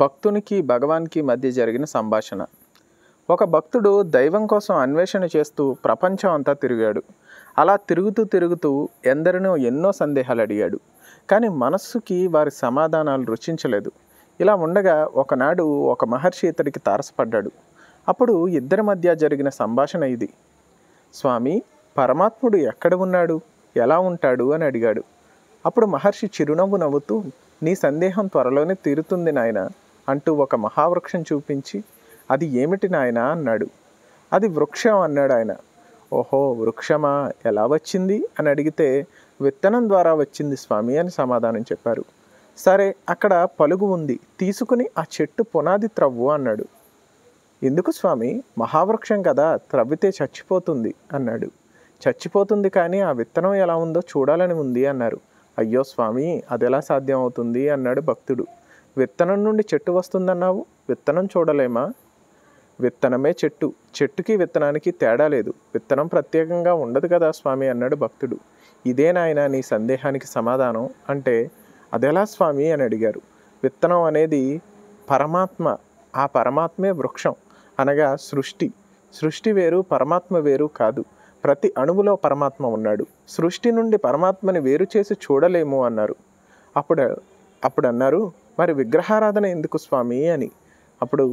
భక్తునికి భగవాన్కి మధ్య జరిగిన సంభాషణ ఒక భక్తుడు దైవం కోసం అన్వేషణ చేస్తూ ప్రపంచం అంతా తిరిగాడు అలా తిరుగుతూ తిరుగుతూ ఎందరినో ఎన్నో సందేహాలు అడిగాడు కానీ మనస్సుకి వారి సమాధానాలు రుచించలేదు ఇలా ఉండగా ఒకనాడు ఒక మహర్షి ఇతడికి తారసపడ్డాడు అప్పుడు ఇద్దరి మధ్య జరిగిన సంభాషణ ఇది స్వామి పరమాత్ముడు ఎక్కడ ఉన్నాడు ఎలా ఉంటాడు అని అడిగాడు అప్పుడు మహర్షి చిరునవ్వు నవ్వుతూ నీ సందేహం త్వరలోనే తీరుతుంది నాయన అంటూ ఒక మహావృక్షం చూపించి అది ఏమిటి నాయన అన్నాడు అది వృక్షం అన్నాడు ఆయన ఓహో వృక్షమా ఎలా వచ్చింది అని అడిగితే విత్తనం ద్వారా వచ్చింది స్వామి అని సమాధానం చెప్పారు సరే అక్కడ పలుగు ఉంది తీసుకుని ఆ చెట్టు పునాది త్రవ్వు అన్నాడు ఎందుకు స్వామి మహావృక్షం కదా త్రవ్వితే చచ్చిపోతుంది అన్నాడు చచ్చిపోతుంది కానీ ఆ విత్తనం ఎలా ఉందో చూడాలని ఉంది అన్నారు అయ్యో స్వామి అది ఎలా అన్నాడు భక్తుడు విత్తనం నుండి చెట్టు వస్తుందన్నావు విత్తనం చూడలేమా విత్తనమే చెట్టు చెట్టుకి విత్తనానికి తేడా లేదు విత్తనం ప్రత్యేకంగా ఉండదు కదా స్వామి అన్నాడు భక్తుడు ఇదే నాయన నీ సందేహానికి సమాధానం అంటే అదెలా స్వామి అని అడిగారు విత్తనం అనేది పరమాత్మ ఆ పరమాత్మే వృక్షం అనగా సృష్టి సృష్టి వేరు పరమాత్మ వేరు కాదు ప్రతి అణువులో పరమాత్మ ఉన్నాడు సృష్టి నుండి పరమాత్మని వేరు చేసి చూడలేము అన్నారు అప్పుడు అప్పుడు అన్నారు మరి విగ్రహారాధన ఎందుకు స్వామి అని అప్పుడు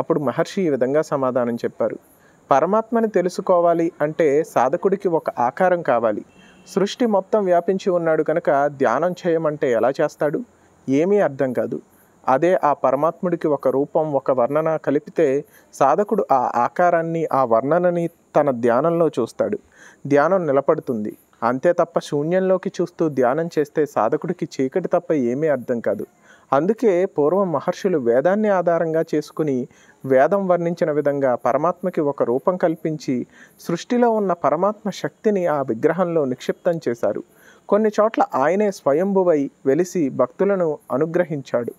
అప్పుడు మహర్షి ఈ విధంగా సమాధానం చెప్పారు పరమాత్మని తెలుసుకోవాలి అంటే సాధకుడికి ఒక ఆకారం కావాలి సృష్టి మొత్తం వ్యాపించి ఉన్నాడు కనుక ధ్యానం చేయమంటే ఎలా చేస్తాడు ఏమీ అర్థం కాదు అదే ఆ పరమాత్ముడికి ఒక రూపం ఒక వర్ణన కలిపితే సాధకుడు ఆ ఆకారాన్ని ఆ వర్ణనని తన ధ్యానంలో చూస్తాడు ధ్యానం నిలబడుతుంది అంతే తప్ప శూన్యంలోకి చూస్తూ ధ్యానం చేస్తే సాధకుడికి చీకటి తప్ప ఏమీ అర్థం కాదు అందుకే పూర్వం మహర్షులు వేదాన్ని ఆధారంగా చేసుకుని వేదం వర్ణించిన విధంగా పరమాత్మకి ఒక రూపం కల్పించి సృష్టిలో ఉన్న పరమాత్మ శక్తిని ఆ విగ్రహంలో నిక్షిప్తం చేశారు కొన్ని చోట్ల ఆయనే స్వయంభువై వెలిసి భక్తులను అనుగ్రహించాడు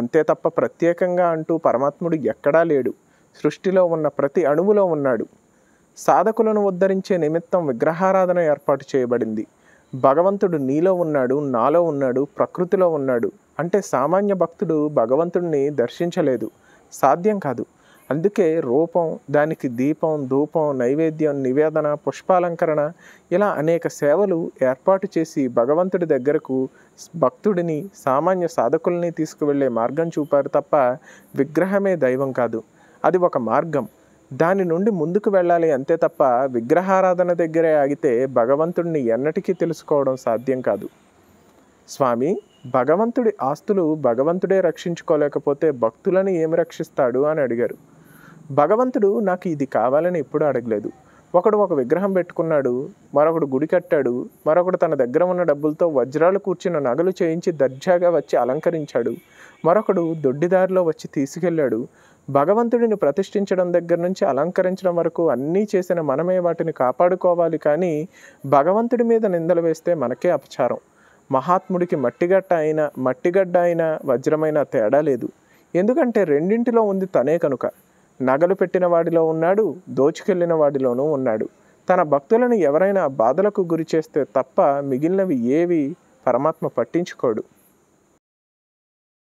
అంతే తప్ప ప్రత్యేకంగా అంటూ పరమాత్ముడు ఎక్కడా లేడు సృష్టిలో ఉన్న ప్రతి అణువులో ఉన్నాడు సాధకులను ఉద్ధరించే నిమిత్తం విగ్రహారాధన ఏర్పాటు చేయబడింది భగవంతుడు నీలో ఉన్నాడు నాలో ఉన్నాడు ప్రకృతిలో ఉన్నాడు అంటే సామాన్య భక్తుడు భగవంతుడిని దర్శించలేదు సాధ్యం కాదు అందుకే రూపం దానికి దీపం ధూపం నైవేద్యం నివేదన పుష్పాలంకరణ ఇలా అనేక సేవలు ఏర్పాటు చేసి భగవంతుడి దగ్గరకు భక్తుడిని సామాన్య సాధకుల్ని తీసుకువెళ్ళే మార్గం చూపారు తప్ప విగ్రహమే దైవం కాదు అది ఒక మార్గం దాని నుండి ముందుకు వెళ్ళాలి అంతే తప్ప విగ్రహారాధన దగ్గరే ఆగితే భగవంతుడిని ఎన్నటికీ తెలుసుకోవడం సాధ్యం కాదు స్వామి భగవంతుడి ఆస్తులు భగవంతుడే రక్షించుకోలేకపోతే భక్తులను ఏమి రక్షిస్తాడు అని అడిగారు భగవంతుడు నాకు ఇది కావాలని ఎప్పుడూ అడగలేదు ఒకడు ఒక విగ్రహం పెట్టుకున్నాడు మరొకడు గుడి కట్టాడు మరొకడు తన దగ్గర ఉన్న డబ్బులతో వజ్రాలు కూర్చున్న నగలు చేయించి దర్జాగా వచ్చి అలంకరించాడు మరొకడు దొడ్డిదారిలో వచ్చి తీసుకెళ్ళాడు భగవంతుడిని ప్రతిష్ఠించడం దగ్గర నుంచి అలంకరించడం వరకు అన్నీ చేసిన మనమే వాటిని కాపాడుకోవాలి కానీ భగవంతుడి మీద నిందలు వేస్తే మనకే అపచారం మహాత్ముడికి మట్టిగడ్డ అయినా మట్టిగడ్డ అయినా వజ్రమైన తేడా లేదు ఎందుకంటే రెండింటిలో ఉంది తనే కనుక నగలు పెట్టిన వాడిలో ఉన్నాడు దోచుకెళ్ళిన వాడిలోనూ ఉన్నాడు తన భక్తులను ఎవరైనా బాధలకు గురి చేస్తే తప్ప మిగిలినవి ఏవి పరమాత్మ పట్టించుకోడు